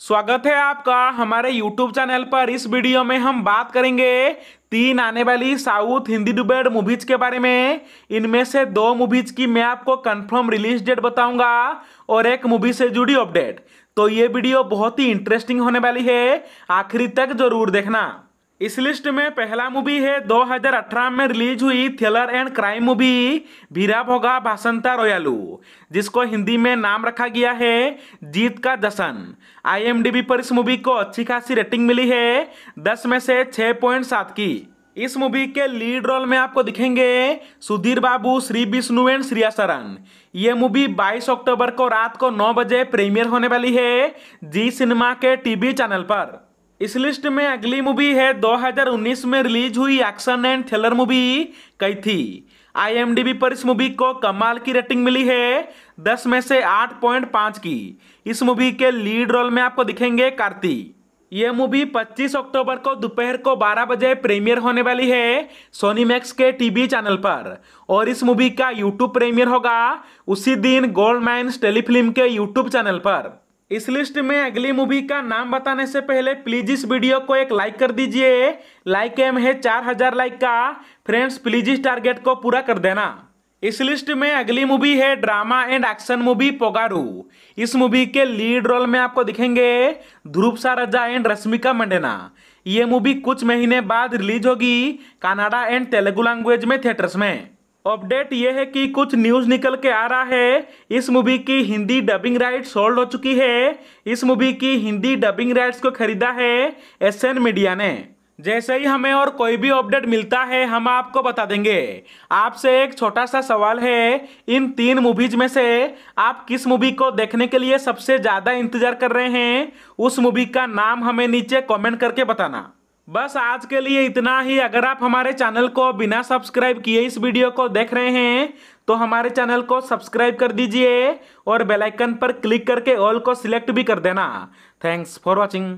स्वागत है आपका हमारे YouTube चैनल पर इस वीडियो में हम बात करेंगे तीन आने वाली साउथ हिंदी डुबेड मूवीज के बारे में इनमें से दो मूवीज की मैं आपको कंफर्म रिलीज डेट बताऊंगा और एक मूवी से जुड़ी अपडेट तो ये वीडियो बहुत ही इंटरेस्टिंग होने वाली है आखिरी तक जरूर देखना इस लिस्ट में पहला मूवी है 2018 में रिलीज हुई थ्रिलर एंड क्राइम मूवी भीरा भोगा भाषंता रोयालू जिसको हिंदी में नाम रखा गया है जीत का जशन आईएमडीबी पर इस मूवी को अच्छी खासी रेटिंग मिली है 10 में से 6.7 की इस मूवी के लीड रोल में आपको दिखेंगे सुधीर बाबू श्री विष्णु एंड श्रिया शरण ये मूवी 22 अक्टूबर को रात को 9 बजे प्रीमियर होने वाली है जी सिनेमा के टीवी चैनल पर इस लिस्ट में अगली मूवी है 2019 में रिलीज हुई action and thriller movie Kaithi आई पर इस मूवी को कमाल की रेटिंग मिली है 10 में से 8.5 की इस मूवी के लीड रोल में आपको दिखेंगे कार्ती ये मूवी 25 अक्टूबर को दोपहर को 12 बजे प्रीमियर होने वाली है सोनी मैक्स के टीवी चैनल पर और इस मूवी का यूट्यूब प्रीमियर होगा उसी दिन गोल्ड माइन्स टेलीफिल्म के यूट्यूब चैनल पर इस लिस्ट में अगली मूवी का नाम बताने से पहले प्लीज इस वीडियो को एक लाइक कर दीजिए लाइक एम है चार हजार लाइक का फ्रेंड्स प्लीज इस टारगेट को पूरा कर देना इस लिस्ट में अगली मूवी है drama and action movie Pogaru इस मूवी के लीड रोल में आपको दिखेंगे ध्रुव राजा एंड रश्मिका मंडेना ये मूवी कुछ महीने बाद रिलीज होगी कनाडा एंड तेलुगु लैंग्वेज में थिएटर्स में अपडेट ये है कि कुछ न्यूज निकल के आ रहा है इस मूवी की हिंदी डबिंग राइट सोल्ड हो चुकी है इस मूवी की हिंदी डबिंग राइट्स को खरीदा है एस मीडिया ने जैसे ही हमें और कोई भी अपडेट मिलता है हम आपको बता देंगे आपसे एक छोटा सा सवाल है इन तीन मूवीज में से आप किस मूवी को देखने के लिए सबसे ज़्यादा इंतजार कर रहे हैं उस मूवी का नाम हमें नीचे कॉमेंट करके बताना बस आज के लिए इतना ही अगर आप हमारे चैनल को बिना सब्सक्राइब किए इस वीडियो को देख रहे हैं तो हमारे चैनल को सब्सक्राइब कर दीजिए और बेल आइकन पर क्लिक करके ऑल को सिलेक्ट भी कर देना थैंक्स फॉर वाचिंग